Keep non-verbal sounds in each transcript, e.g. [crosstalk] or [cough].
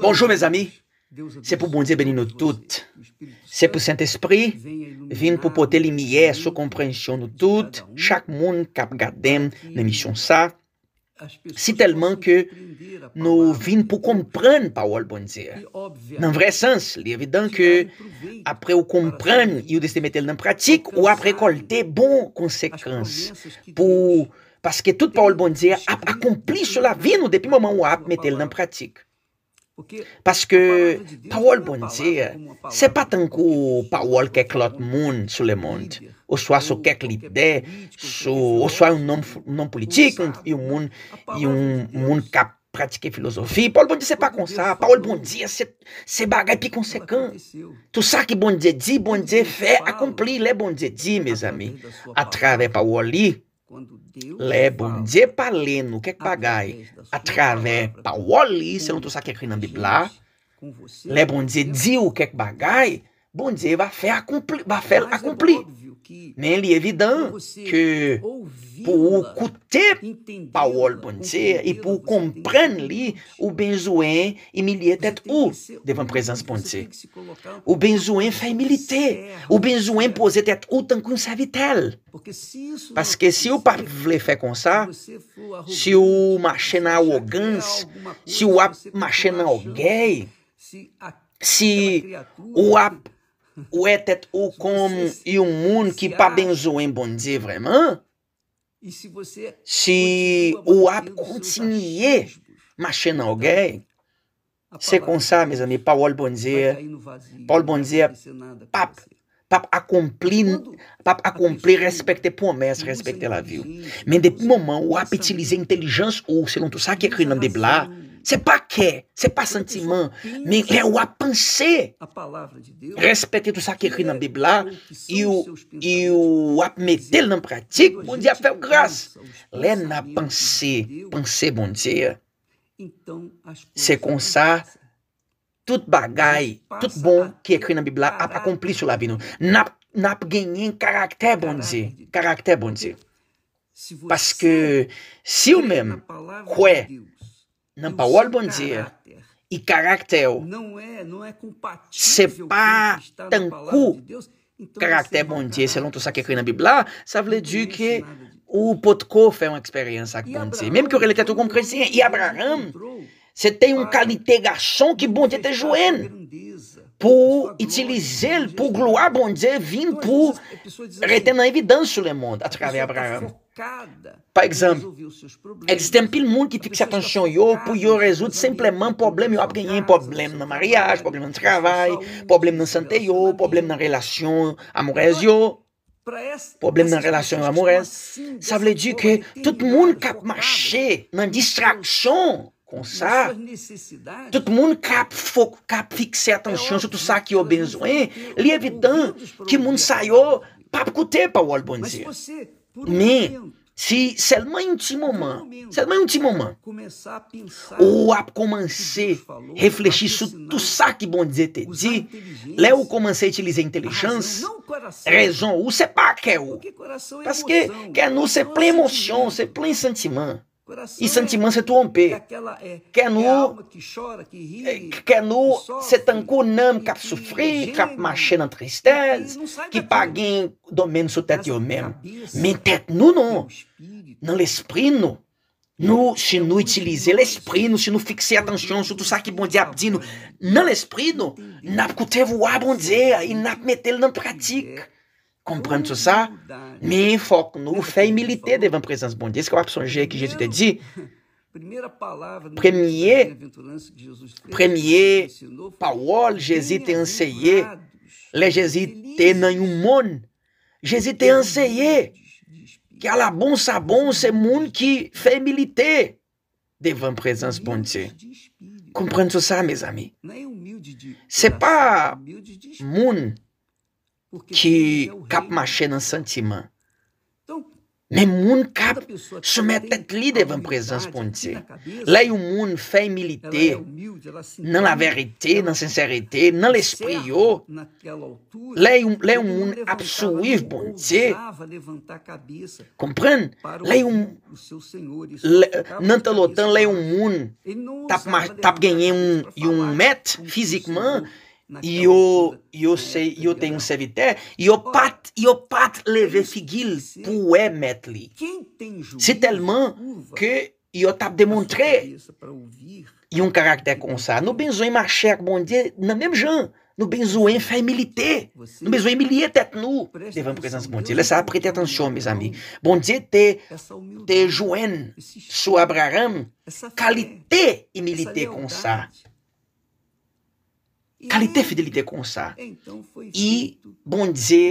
Bonjour mes amis. C'est pour bon Dieu bénir nous toutes. C'est pour Saint-Esprit vient pour porter lumière sur compréhension nous toutes, chaque monde cap regardé l'émission ça. Si tellement que nous venons pour comprendre parole bon Dieu. Dans le vrai sens, il est évident que après vous comprendre, il de mettre en pratique ou après récolter bonnes conséquences pour parce que toute parole bon Dieu a accompli sur la vie depuis le moment où a mettre en pratique. Paske Paol bon oh, Bondi se pa tankou Paol keklot moun sou le moun, ou sou a sou keklide, ou sou a un nom politik, ou sou a un moun ka pratike filosofi. Paol Bondi se pa konsa, Paol Bondi se bagay pi konsekant. Tou sa ki Bondi di, Bondi fe, akompli le Bondi di, mez ami, atrave Paol li. le bon dje palen ou kek bagay atrave pa woli se non to sa kek rinan bibla le bon dje di ou kek bagay bon dje va fel akumpli Men li evidant ke pou koute pa wol pon ti e pou kompren li ou benjouen emilie tet ou devan prezans pon ti. Ou benjouen fè milite. Ou benjouen euh, pose tet ou tankoun sa vitel. Paske si ou pap vle fè kon sa, si ou machena ou gans, si ou ap machena ou gay, si ou ap Ou etet ou kom yon moun ki pa ben zoen bondze vreman Si ou ap kontinye machen nan ou gay Se kon sa, mes ami, pa ou al bondze Pa ou al bondze, pap, pap akompli Pap akompli, respekte pwomens, respekte la viu Men depi mouman, ou ap itilize intelijans ou Selon tou sa ki ekri nan debla Se pa kè, se pa sentiman, men kè ou ap bon pensè, respète bon tout sa ki ekri nan Bibla, i ou ap metèl nan pratik, bondi ap fèl grâs. Lè nan pensè, pensè bondi, se kon sa, tout bagay, tout bon ki ekri nan Bibla, ap akompli sou la binou. Nap genyen karakter bondi. Karakter bondi. Paske si ou men kwe, Não bom dia. E caracter. Não é, não é compatível. Sepa tanku. Caracter bom dia, se não tu saque aqui na Bíblia, ah, sabe veut dizer que o potco foi é uma experiência dia. Mesmo que o ele tudo como crescer e Abraão, você tem um qualité garçom que bom dia te joen pour utiliser, pour gloire bon dia, vim para reter na evidência le monde através tá Abraão. Par exemple, existèm pil moun ki fikse atensyon yo pou yo rezout simplement problem yo aprenyen, problem nan mariage, problem nan travay, problem nan sante yo, problem nan relasyon amourez yo, problem nan relasyon amourez. Sa vle di ke tout moun kap mache nan distraksyon kon sa, tout moun kap fikse atensyon sou tout sa ki yo benzoen, li evitèm ki moun sa yo pap koute pa wòl bonzi. Mais si selman yon ti moman, selman yon ti moman, ou ap komanse reflechi sou tout sa ki bon dize te di, le ou komanse itilize intelijans, rezon ou se pa ke ou, paske ke nou se plen emosyon, se plen sentiman, I sentiman se tou anpe. Kè nou se tankou nanm kap soufri, kap mache nan tristez, ki pagin domen sou tete yo men. Men tete nou nou. Nan l'esprin nou. Nou se nou itilize l'esprin nou, se nou fikse atansyon, se nou sa ki bonde ap di nou. Nan l'esprin nou, nap kote vou a bonde a, e nap metel nan pratik. Comprendre tout ça, mais il faut que nous fassions militer devant la présence de bon Dieu. Ce que j'ai que Jésus te dit, premier, premier parole, Jésus t'a enseigné. Jésus t'a dans un monde. Jésus t'a enseigné que à la bonne sa bonne, c'est le monde qui fait militer devant la présence de bon Dieu. Comprenez tout ça, mes amis. Ce n'est pas monde que se Santiman. Men moun kap soumet tet li devan prezans ponte. Lè mundo moun fè imilite nan la verite, nan sincerite, nan l'esprit yo. Lè yon, yon moun ap souiv ponte. Kompren? Lè yon... Nan talotan lè yon moun tap, tap genyen yon, yon met fizikman. É e eu é, eu sei, eu tenho um te e o pat, e o pat leve figil pouè é metli. C'est tellement que eu io tap démontré yon caractère comme ça. Nous besoin marcher, bon Dieu, nan même gens. Nous besoin faire militer. Nous besoin humilier tête nous devant présence bon Dieu. Laissez prêter attention, mes amis. Bon Dieu te, te joigne sous Abraham qualité humilité com ça. Kalite fidelite kon sa. I Bonze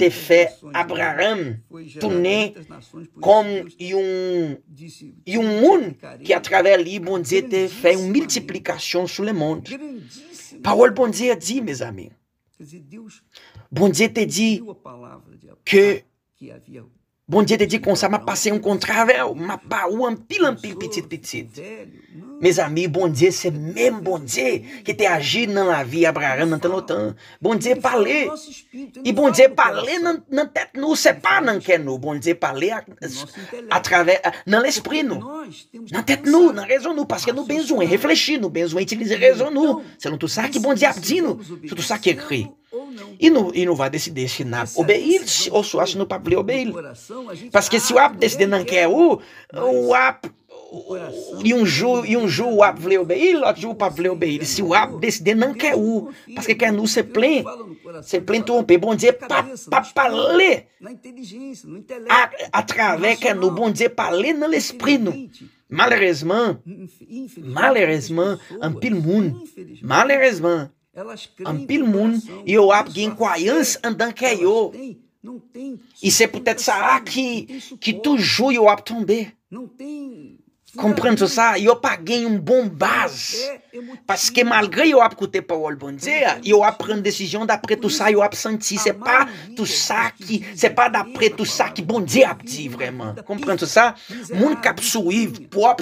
te fe Abraham toune kon yon moun ki atraver li Bonze te fe yon multiplikasyon sou le moun. Parol Bonze a di, me zami. Bonze te di ke Bom dia, Didi mas passei um contravel, mapa, um pilampi, petit, petit. Mes amis, bom dia, c'est mesmo bom dia que te agir na lavia, Abraham, é não lotando. Bom dia, palê. E então, bom dia, palê, não não sepá, não quer no. Bom dia, palê, através, não l'esprit, não. Não tete nu, não raison nu, parce que no benzoin, refletir, no benzoin, utiliser raison nu. Se não tu sabe que bom dia, abdino, se tu sabe que crie. E não, e não vai decidir se na obediência ou só acha no papel obelha. Parce que se o app né? decidir não quer é o, o app e um ju e um ju o app vleu bem e ju o papo vleu bem se o app decidir não quer o porque quer nu ser plen ser plen tromper bom dizer pa pa pa ler na inteligência no intelecto através que nu bom dizer pa ler no esprit nu Malheureusement, malheureusement, un pile monde, malheureusement, Ampil mun é é e eu gen em an dan ke yo. E se pwetet é que que ki, ki toujou yo ap tombe. Komprende sou sa, yo pa gen yon bon baz. Paske malgre yo para o parol bonze, yo ap pren desisyon dapre tout sa yo ap senti. Se pa tu sa ki, se pa da tout sa ki bonze ap di vreman. Komprende sou sa, moun kap souiv pou ap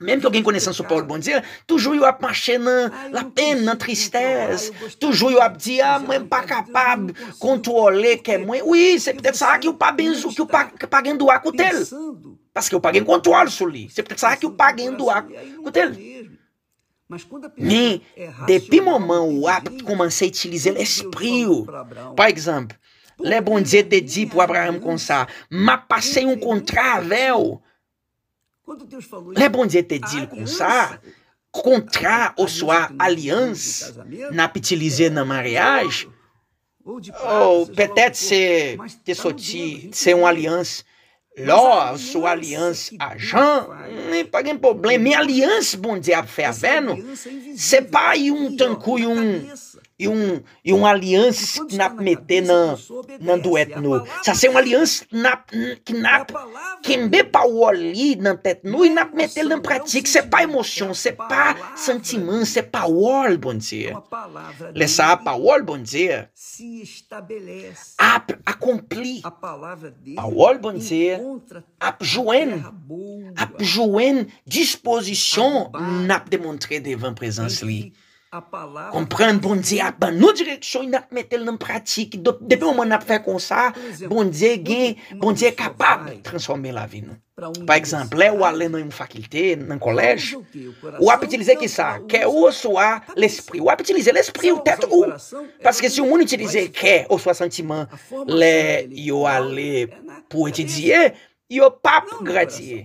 Même que quelqu'un connaissant ce Paul bon Dieu, toujours il a marché dans la peine, dans la tristesse. Toujours il a dit, ah, moi, pas capable de contrôler que moi. Oui, c'est peut-être ça qui n'a pas bien, que n'a pas gain droit côté. Parce qu'il n'a pas gain contrôle sur lui. C'est peut-être ça qui n'a pas gain droit côté. É Mais, é depuis le moment a utilizar, à utiliser l'esprit, par exemple, le bon Dieu te dit pour Abraham comme ça, m'a passé un contrat avec é Le é bon dizer te dit com sa contrat é, ou sua aliança n'a petilize na mariage, ou peut-être c'est te sorti, c'est uma aliança lor, sua aliança a Jean, nem paguem problema. Minha aliança, bom dia, fé você é pai um tancu e um e um e um aliança knap mete na na duet no ça c'est um aliança knap não kembe pa woli na tête no e nap mete na pratique c'est pas émotion você pas sentiment você pas wol bon dia laissa pa wol bon dia se estabelece ap accompli a palavra dele pa wol a dia a joen A joen disposition nap démontrer devant présence li Palavra... Komprende bon diye ak ban nou direksyon, yon ak metel nan pratik, depi ou man ap fè kon sa, bon diye gen, bon diye kapab transforme la vi nou. Par exemple, lè ou alè nan yon fakilte, nan kolej, ou ap itilize ki sa, ke ou soa l'esprit, ou ap itilize l'esprit ou o ou. Paske si ou moun itilize ke ou soa sentiman, lè yo alè pou etidye, yo pap gradye.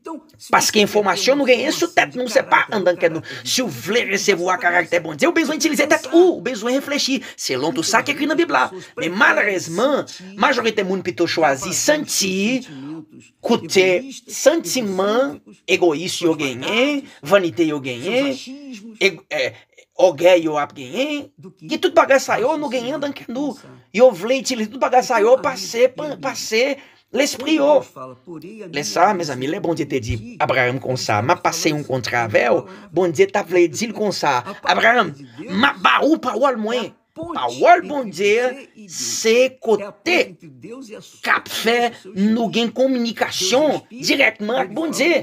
Então, Parce qu'information information nous gagne sous tête, nous teto, não en tant que nous. Si vous voulez recevoir caractère bon Dieu, bom dizer o tête ou besoin réfléchir. C'est long tout do qui aqui na Bíblia la mal là. Mais malheureusement, majorité monde plutôt choisi sentir côté sentiment égoïste yo gagné, vanité eu ganhei, eh, orgueil yo ap gagné, tudo tout bagage ça yo nous gagnons dans que nous. Yo voulez utiliser tout bagage ça yo passer L'esprit l'espriu. Le sa, mes amis, le bon Dieu te dit Abraham kon sa, ma un yon kontra vew, bondye ta vle dil kon sa, Abraham, ma barou parol mwen, parol bondye, se kote, kap fe nou gen komunikasyon, direktman bon Dieu.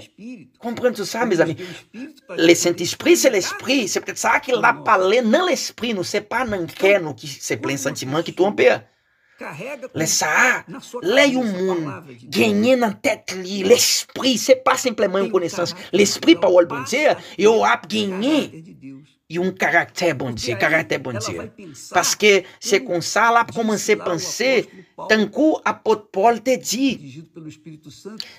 Kompren tout sa, mes amis. Le Saint-Esprit, se l'esprit, se ptet sa ki la pale nan l'esprit, nou se pa nan kè nou ki se plen sentiman ki tou anper. Le ça, l'œil mundo gagner dans é tête l'esprit, c'est pas simplement une connaissance. L'esprit, parole bon Dieu, et on a gagné. E um caractère bon Dieu, caractère bon Dieu. Parce que c'est comme ça, ela commencé a penser, tant qu'apôtre Paul te dit.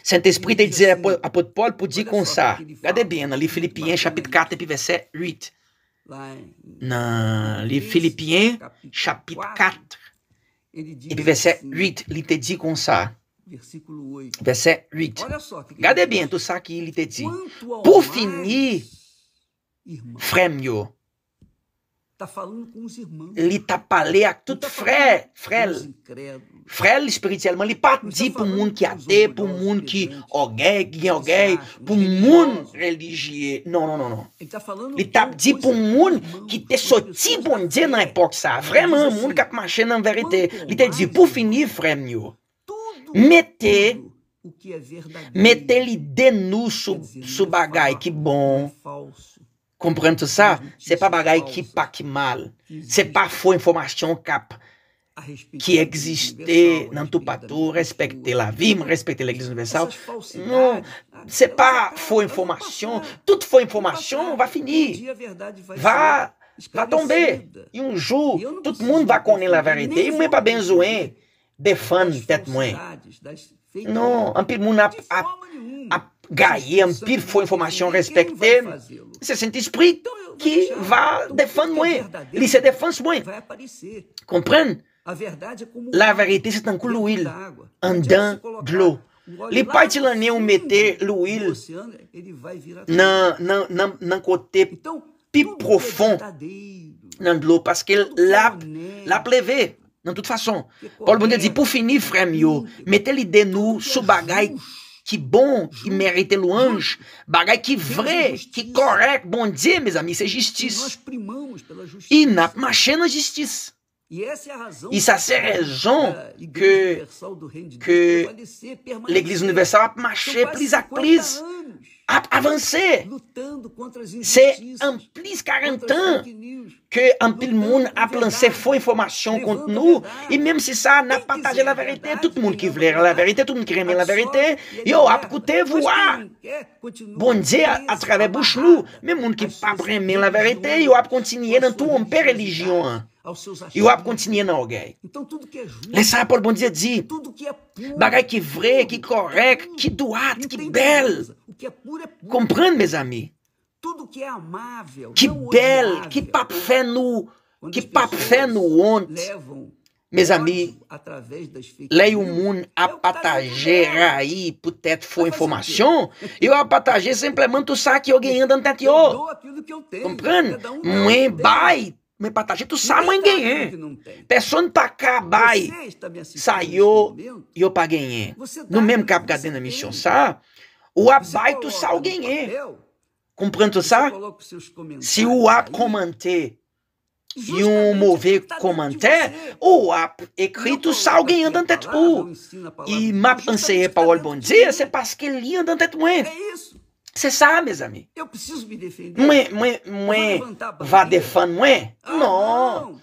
Saint-Esprit te dit, assim, apôtre Paul, pour dire comme ça. Regardez bem, ali Philippiens, chapitre 4, verset 8. Não, ali Philippiens, chapitre 4. puis verset 8, il te dit comme ça. Verset 8. Regardez bien tout ça qui il te dit. Pour finir, frère li ta pale ak tout fre, frel, frel espiritelman, li pa di pou moun ki ate, pou moun ki ogey, gwen ogey, pou moun religye, non, non, non, non, li ta di pou moun ki te soti bondye nan epok sa, freman, moun kap mache nan verite, li te di pou fini fremen yo, mette, mette li denou sou bagay ki bon, compreendo tout uhum. sa, c'est é pas bagay qui pa qui mal, C'est é pas fo informasyon cap qui egziste nan tou patou, respekte la vim, respekte l'église Universal. Non, c'est pas foi informação, Toute foi informação, va finir? va, va tombe. E un jour, tout mundo va konen la verite, e mwen pa benzouen defan tet mwen. Non, an pil moun ap pire une information respectée. C'est Saint-Esprit Qui va défendre moi. Il se défend moi. Comprenez? La um vérité, c'est un coup l'huile. Andando de l'eau. Li pai te pas mettre l'huile nan, nan, nan, nan pi profond nan dlo, paske lap, lap leve, nan toute façon, Paul Bonnet dit pour fini frem mettez-lui ide nous sou bagay que bom que mérite louange, bagai que vrai, que correct, bom dia meus amis, c'est justiça E na, marcher na justiça. E essa é a razão é que, que igreja universal a pela prise avancer. C'est un plus 40 ans que un le monde a lancé faux information contre nous. Et même si ça n'a pas partagé la vérité, tout le monde qui voulait la vérité, tout le monde qui aimait la vérité, yo, a écouté, voir. Bon Dieu, à travers bouche nous, même monde qui pas aimé la vérité, yo, a continué dans tout un peu religion. aos seus achados. Eu continua não, gay. Então tudo que é justo. Laissez pour le bon Dieu dire. Tudo que é puro. Bagay que vrai, que correto, que doado, que belo. O que é puro é puro. Comprando, meus amigos. Tudo que é amável. Que belo, que papo fé no, que papo fé no ontem. Levam meus amigos, Leia o mundo é a tá patageira é. aí, por teto for tá informação, e o apatageira se implementa o saque alguém anda no teto. Comprando? Mãe, bai, mas pra tá tu sabe mãe quem é. Pessoa pra cá, vai. Saiu e eu pra quem é. No mesmo cabo que a missão, sabe? O abai tu sabe quem é. Comprando, sabe? Se o é a comante e o mover comante, o a escrito sabe alguém andando até teto. E map anseia para olho bom dia, você passa que ele anda até tu. É isso. Se sa, me zami. Mwen, mwen, mwen, va defan mwen? Ah, non.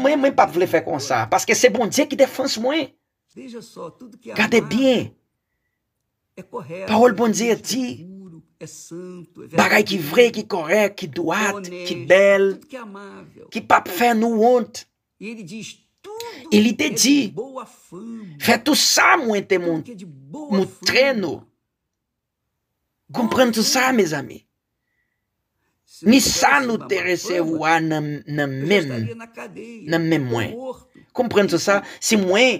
Mwen mwen pa vle fe kon sa. Paske se bondje ki defans mwen. Gade bien. Parol bondje di. Bagay ki vre, ki kore, ki duat, ki bel. Ki pa fe nou ont. E Eli de di. Fe tou sa mwen te moun. Mwen tre nou. Comprends-tu ah, ça, mes amis? Ni ça nous te recevoir nan, nan même, nan même moins. Comprends-tu ça? Si moins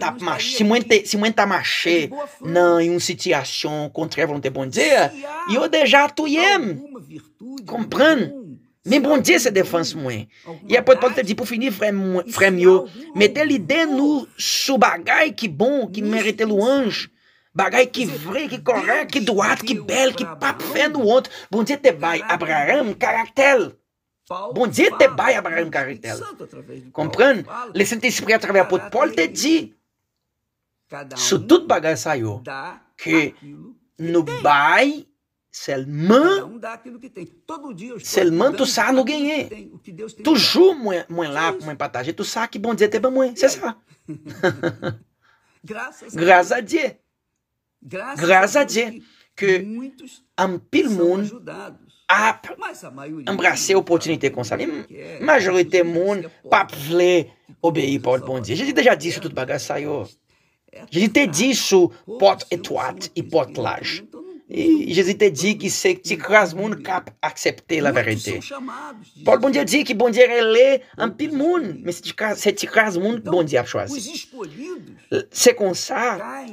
Tá, mach, se mwen te, se mwen tá maché nan yon sityasyon kontre volonté bon Dieu, yo deja tou yem. Kompran? Men bon Dieu se defans mwen. E apot pode te di pou fini frem, frem yo, mette l'ide nou sou bagay ki bon, ki merite louange, Bagay ki vre, ki korre, ki duat, ki bel, ki pap, fen nou ont. Bondye te bay, abraran m karak tel. Bondye te bay, abraran m karak tel. Kompran? Lesen te espri atreve apot, pol te di. Sou tout bagay sayo. Ke nou bay, selman, selman tou sa nou genye. Toujou mwen laf, mwen pataje, tou sa ki bondye te ban mwen. Se sa. Graz a diye. graz a dje ke am pil moun ap embrase opotinite konsalim majorete moun pap vle obeyi pa oul bondje je di deja di sou tout bagaj sayo je di te di sou pot etouat i pot laj Je zite di ki se ti kras moun kap aksepte la verite. Paul Bondye di ki Bondye rele en pi moun, men se ti kras moun Bondye ap chwazi. Se kon sa,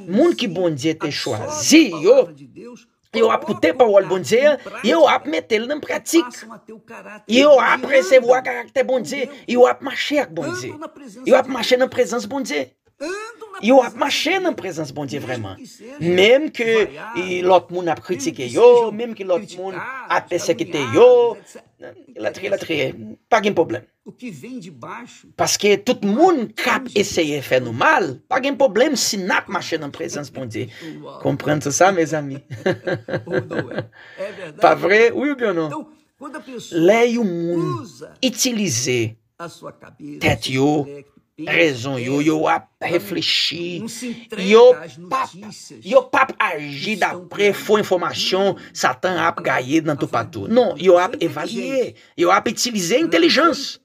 moun ki Bondye te chwazi, yo ap kute pawal Bondye, yo ap metel nan pratik, yo ap resevo ak karakter Bondye, yo ap mache ak Bondye, yo ap mache nan prezans Bondye. yo ap mache nan prezans bondye vreman menm ke lot moun ap kritike yo menm ke lot moun ap pesekite yo la tri la tri pag en problem paske tout moun kap eseye fè nou mal pag en problem sin ap mache nan prezans bondye kompren tout sa mes ami [laughs] pa vre? ou non? yo gyo nou? le yo moun itilize tet yo Presunho, eu a reflexi, eu pap, eu pap agir d'après foi informação Satan a gaillé dans é tout Não, eu ap évalué, eu a utiliser intelligence.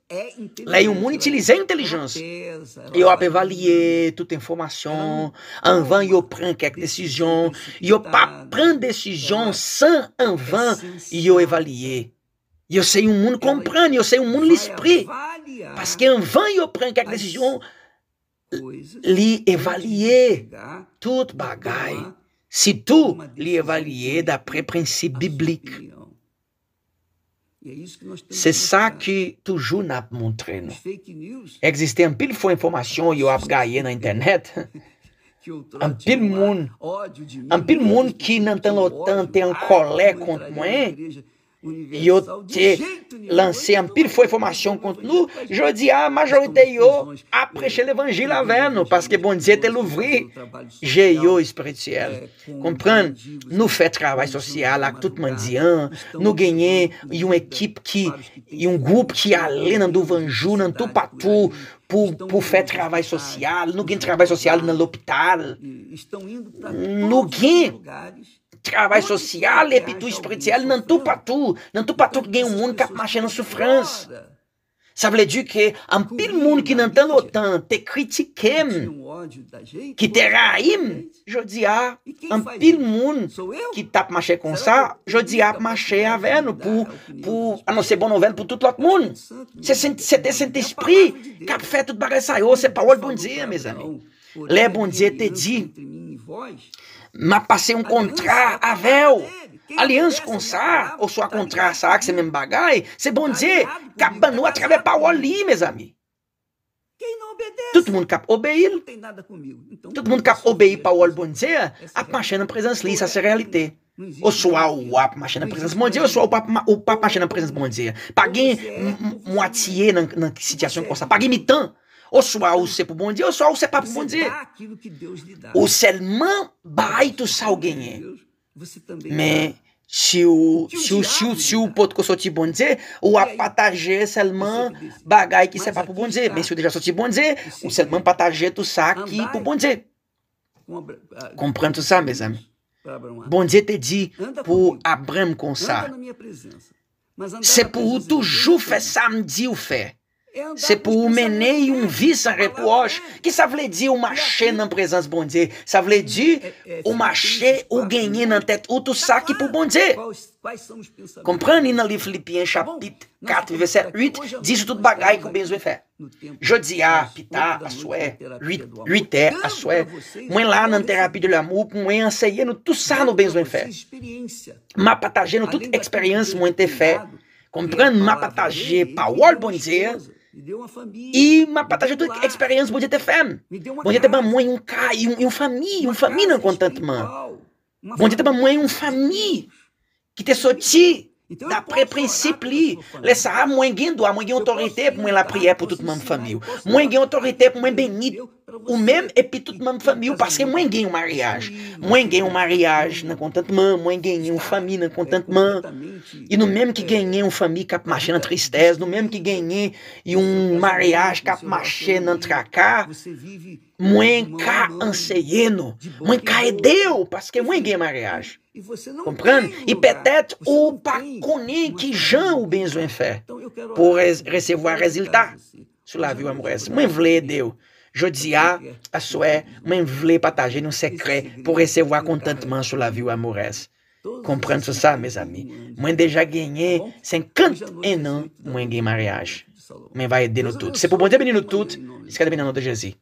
Là, eu monde inteligência, Eu a évaluer toda informação, en vain eu prend quelques decisão, eu pas prendre decisão sem en é vain eu évaluer. Eu sei o mundo comprando, eu sei o mundo l'esprit. Parce que em vain eu prendo quelques decisão lhe avaliar tudo bagay. Se tu lhe avaliar d'après princípio bíblico. C'est é ça que toujours n'a pas montré. Existe um pile de informação e eu apgaiei na internet. Um [laughs] pile de monde. Um pile de monde que não tem lotando, tem um colé ah, contra moi e eu te lancei um ampir foi formação continua, eu dis ah, mas eu tenho a prêcher l'évangile avec parce porque é bom Dieu te l'ouvri, j'ai eu spirituel. Comprendre, nous fait travail social avec tout mendiant, nous e uma equipe que, e um grupo que além do vanju, não tout partout, por, por fazer trabalho social, ninguém trabalho social no hospital, ninguém Travay sosyal epi tou espritsel nan tou patou, nan tou patou gen yon moun kap mache nan soufrans. Sab le di ke, an pil moun ki nan tan lotan te kritikem, ki te raim, jodi a, an pil moun ki tap mache kon sa, jodi a ap ah, oh. mache ah, a ven pou, a non se bono ven pou tout lot moun. Se te senti esprit, kap fe tout bare sayo, se pa oul bon di, amizami. Le bondje te di, ma pa se yon kontrar avel, alians kon sa, ou so bon a kontrar sa ak se men bagay, se bondje kap banou atreve pa wol li, mez ami. Tout moun kap obeil, tout moun kap obeil pa wol bondje, ap machene prezans li, sa se realite. Ou so a wap machene prezans bondje, ou so a wap machene prezans bondje. Pa gen mwatiye nan sityasyon kon sa, pa gen mitan, O suau se pro bom dia, o suau se pro bom dia. O selman baito salguenhe. É. É né, Me se o se o se o se o pot é que soti bom dia, o apatager selman bagai que tá. se pro bom dia. Me se o déjà soti bom dia, ah, o selman patager tu sa qui pro bom dia. Comprando tout ça mes amis. Bom dia te dit pour Abraham comme ça. C'est pour toujours faire samedi ou faire. Se pou ou mene yon vis an repou oj, ki sa vle di ou mache nan prezans bondye. Sa vle di ou mache ou genye nan tet ou tout sa ki pou bondye. Kompran ni nan li Filipien chapit 4, 5, 6, 8, dizou tout bagay ki ou benzo e fe. Jodia, pita, aswe, luitè, aswe, mwen la nan terapi de l'amou, mwen anseyen nou tout sa nou benzo e fe. Ma pataje nou tout eksperyans mwen te fe. Kompran, ma pataje pa ou al bondye, E uma patagem de experiência podia ter fam. Podia ter mamãe, um ca um, e um família, um família não tanto mano. Podia ter mãe um família que te sorti d'après principe ali, laisse a ah, mãe gain a ah, mãe gain autorité pour la prière pour toute ma família, mãe gain autorité mãe benito bénir o mesmo epíteto de família, parce que ninguém uma mariage. Ninguém uma mariage, não né, contanto mãe, ninguém uma família, não contanto mãe. E no mesmo que é, ganhei um família cap machando tristeza, no mesmo que ganhei e um mariage cap machando mãe cá anseieno, mãe cá é deu, parce que é ninguém mariage. E você não Comprando? E petete o paconin que Jean o benzo então em fé. por Pour resultado. Se lá viu a mulher. Mãe vle deu. Jodi a, aswe, mwen vle pataje nou sekre pou resevo akontantman sou la vi ou amoures. Komprende sou sa, mwen deja genye 51 nan mwen genye maryaj. Mwen va ede nou tout. Se pou bon debe ni nou tout, skadebe nan nou dejezi.